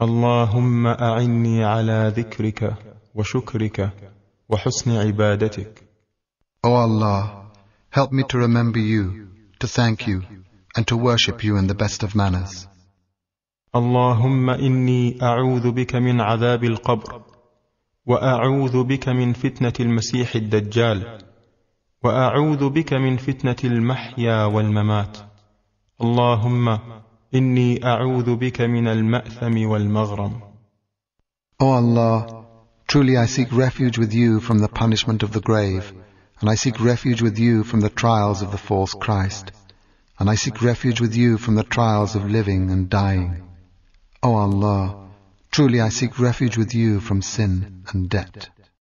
اللهم اعني على ذكرك وشكرك وحسن عبادتك O Allah, help me to remember you, to thank you, and to worship you in the best of manners. اللهم إني أعوذ بك من عذاب القبر وأعوذ بك من فتنة المسيح الدجال وأعوذ بك من فتنة المحيا والممات اللهم إني أعوذ بك من المأثم والمغرم O Allah, truly I seek refuge with you from the punishment of the grave, and I seek refuge with you from the trials of the false Christ, and I seek refuge with you from the trials of living and dying. O Allah, truly I seek refuge with you from sin and debt.